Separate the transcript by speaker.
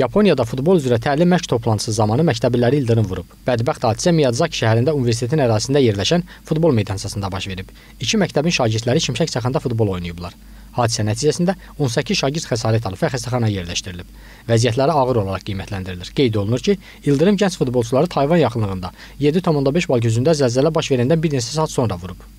Speaker 1: Yaponiyada futbol üzrə təlim məşq toplantısı zamanı məktəbliləri ildırım vurub. Bədbəxt hadisə Miyazaki şəhərində universitetin ərazisində yerləşən futbol meydançasında baş verib. İki məktəbin şagirdləri şimşək çaxanda futbol oynayıblar. Hadisə nəticəsində 18 şagird xəsarət alıb və xəstəxanaya yerləşdirilib. Vəziyyətləri ağır olaraq qiymətləndirilir. Qeyd olunur ki, ildırım gənc futbolçuları Tayvan yaxınlığında 7.5 bal gücündə zəlzələ baş verəndən bir neçə saat sonra vurub.